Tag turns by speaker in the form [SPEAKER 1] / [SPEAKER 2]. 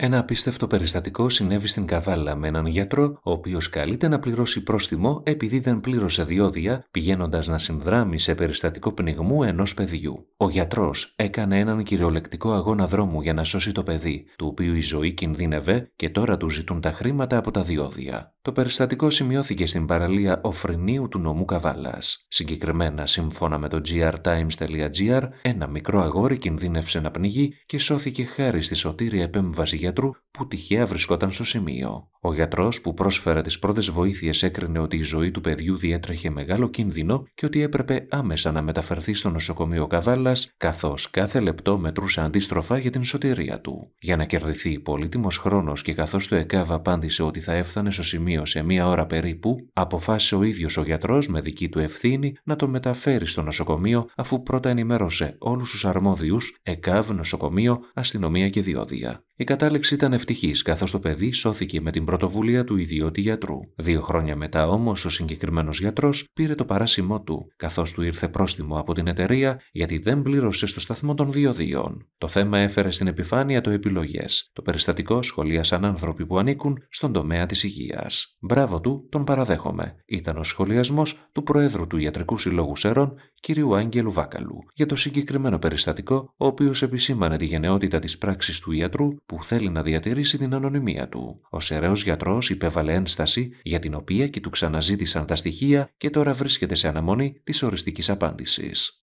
[SPEAKER 1] Ένα απίστευτο περιστατικό συνέβη στην Καβάλα με έναν γιατρό, ο οποίος καλείται να πληρώσει πρόστιμο επειδή δεν πλήρωσε διόδια, πηγαίνοντας να συνδράμει σε περιστατικό πνιγμού ενός παιδιού. Ο γιατρός έκανε έναν κυριολεκτικό αγώνα δρόμου για να σώσει το παιδί, του οποίου η ζωή κινδύνευε και τώρα του ζητούν τα χρήματα από τα διόδια. Το περιστατικό σημειώθηκε στην παραλία Οφρινίου του νομού Καβάλας. Συγκεκριμένα, σύμφωνα με το grtimes.gr, ένα μικρό αγόρι κινδύνευσε να πνιγεί και σώθηκε χάρη στη σωτήρια επέμβαση γιατρού που τυχαία βρισκόταν στο σημείο. Ο γιατρός που πρόσφερα τις πρώτες βοήθειες έκρινε ότι η ζωή του παιδιού διέτρεχε μεγάλο κίνδυνο και ότι έπρεπε άμεσα να μεταφερθεί στο νοσοκομείο Καβάλας, καθώς κάθε λεπτό μετρούσε αντίστροφα για την σωτηρία του. Για να κερδιθεί πολύτιμος χρόνος και καθώς το ΕΚΑΒ απάντησε ότι θα έφτανε στο σημείο σε μία ώρα περίπου, αποφάσισε ο ίδιος ο γιατρός με δική του ευθύνη να το μεταφέρει στο νοσοκομείο αφού πρώτα ενημέρωσε όλους τους αρμόδιους ΕΚΑΒ, νοσοκομείο, αστυνομία και διόδια. Η κατάληξη ήταν ευτυχής, καθώς το παιδί σώθηκε με την πρωτοβουλία του ιδιώτη γιατρού. Δύο χρόνια μετά όμως, ο συγκεκριμένος γιατρός πήρε το παράσημό του, καθώς του ήρθε πρόστιμο από την εταιρεία γιατί δεν πλήρωσε στο σταθμό των διών. Το θέμα έφερε στην επιφάνεια το επιλογές. Το περιστατικό σχολίασαν άνθρωποι που ανήκουν στον τομέα της υγείας. Μπράβο του, τον παραδέχομαι. Ήταν ο σχολιασμός του Προέδρου του Ιατρικού Συλλόγου Σέρων, κ. Άγγελου Βάκαλου, για το συγκεκριμένο περιστατικό, ο οποίος επισήμανε τη γενναιότητα της πράξης του ιατρού που θέλει να διατηρήσει την ανωνυμία του. Ο σεραίος γιατρός υπέβαλε ένσταση για την οποία και του ξαναζήτησαν τα στοιχεία και τώρα βρίσκεται σε αναμονή της οριστικής απάντησης.